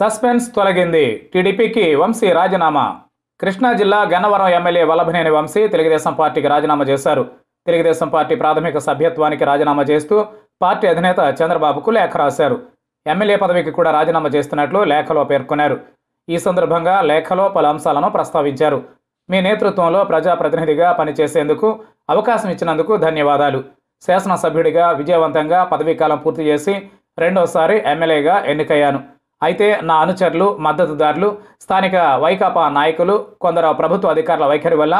suspense తొలగింది టీడీపీకి వంశీ రాజీనామా కృష్ణా జిల్లా గన్నవరం ఎమ్మెల్యే వల్లభనేని వంశీ తెలుగుదేశం పార్టీకి రాజీనామా చేశారు తెలుగుదేశం పార్టీ ప్రాథమిక సభ్యత్వానికి రాజీనామా చేస్తూ పార్టీ అధినేత చంద్రబాబుకు లేఖ రాశారు ఎమ్మెల్యే పదవికి కూడా రాజీనామా చేస్తున్నట్లు లేఖలో పేర్కొన్నారు ఈ సందర్భంగా లేఖలో పలు అంశాలను ప్రస్తావించారు మీ నేతృత్వంలో ప్రజాప్రతినిధిగా పనిచేసేందుకు అవకాశం ఇచ్చినందుకు ధన్యవాదాలు శాసనసభ్యుడిగా విజయవంతంగా పదవీకాలం పూర్తి చేసి రెండోసారి ఎమ్మెల్యేగా ఎన్నికయ్యాను అయితే నా అనుచరులు మద్దతుదారులు స్థానిక వైకాపా నాయకులు కొందరు ప్రభుత్వ అధికారుల వైఖరి వల్ల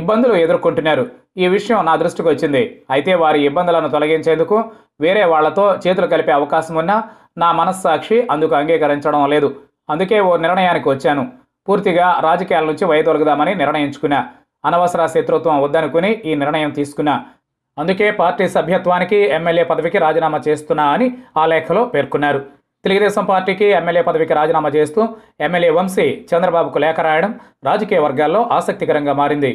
ఇబ్బందులు ఎదుర్కొంటున్నారు ఈ విషయం నా దృష్టికి వచ్చింది అయితే వారి ఇబ్బందులను తొలగించేందుకు వేరే వాళ్లతో చేతులు కలిపే అవకాశం ఉన్నా నా మనస్సాక్షి అందుకు అంగీకరించడం లేదు అందుకే ఓ నిర్ణయానికి వచ్చాను పూర్తిగా రాజకీయాల నుంచి వైదొలగదామని నిర్ణయించుకున్నా అనవసర శత్రుత్వం వద్దనుకుని ఈ నిర్ణయం తీసుకున్నా అందుకే పార్టీ సభ్యత్వానికి ఎమ్మెల్యే పదవికి రాజీనామా చేస్తున్నా అని ఆ లేఖలో పేర్కొన్నారు తెలుగుదేశం పార్టీకి ఎమ్మెల్యే పదవికి రాజీనామా చేస్తూ ఎమ్మెల్యే వంశీ చంద్రబాబుకు లేఖ రాయడం రాజకీయ వర్గాల్లో ఆసక్తికరంగా మారింది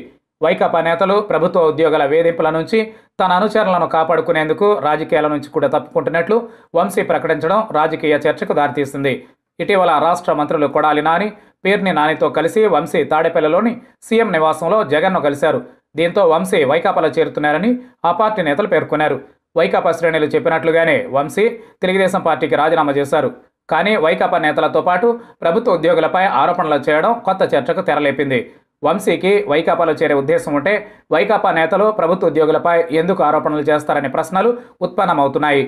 వైకాపా నేతలు ప్రభుత్వ ఉద్యోగాల వేధింపుల నుంచి తన అనుచరులను కాపాడుకునేందుకు రాజకీయాల నుంచి కూడా తప్పుకుంటున్నట్లు వంశీ ప్రకటించడం రాజకీయ చర్చకు దారితీసింది ఇటీవల రాష్ట్ర మంత్రులు కొడాలి నాని పేర్ని నానితో కలిసి వంశీ తాడేపల్లెలోని సీఎం నివాసంలో జగన్ను కలిశారు దీంతో వంశీ వైకాపాలో చేరుతున్నారని ఆ పార్టీ నేతలు పేర్కొన్నారు వైకాపా శ్రేణులు చెప్పినట్లుగానే వంశీ తెలుగుదేశం పార్టీకి రాజీనామా చేశారు కానీ వైకాపా నేతలతో పాటు ప్రభుత్వ ఉద్యోగులపై ఆరోపణలు చేయడం కొత్త చర్చకు తెరలేపింది వంశీకి వైకాపాలో చేరే ఉద్దేశం ఉంటే వైకాపా నేతలు ప్రభుత్వ ఉద్యోగులపై ఎందుకు ఆరోపణలు చేస్తారనే ప్రశ్నలు ఉత్పన్నమవుతున్నాయి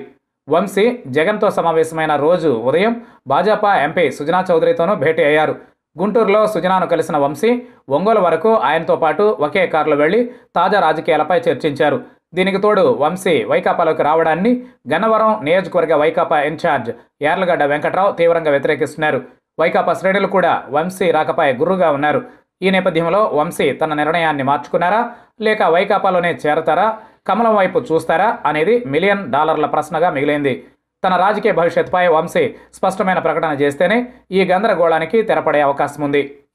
వంశీ జగన్తో సమావేశమైన రోజు ఉదయం భాజపా ఎంపీ సుజనా చౌదరితోనూ భేటీ అయ్యారు గుంటూరులో సుజనాను కలిసిన వంశీ ఒంగోలు వరకు ఆయనతో పాటు ఒకే కారులో వెళ్లి తాజా రాజకీయాలపై చర్చించారు దీనికి తోడు వంశీ వైకాపాలోకి రావడాన్ని గన్నవరం నియోజకవర్గ వైకాపా ఇన్ఛార్జ్ యార్లగడ్డ వెంకట్రావు తీవ్రంగా వ్యతిరేకిస్తున్నారు వైకాపా శ్రేణులు కూడా వంశీ రాకపాయ గుర్రుగా ఉన్నారు ఈ నేపథ్యంలో వంశీ తన నిర్ణయాన్ని మార్చుకున్నారా లేక వైకాపాలోనే చేరతారా కమలం వైపు చూస్తారా అనేది మిలియన్ డాలర్ల ప్రశ్నగా మిగిలింది తన రాజకీయ భవిష్యత్తుపై వంశీ స్పష్టమైన ప్రకటన చేస్తేనే ఈ గందరగోళానికి తెరపడే అవకాశం ఉంది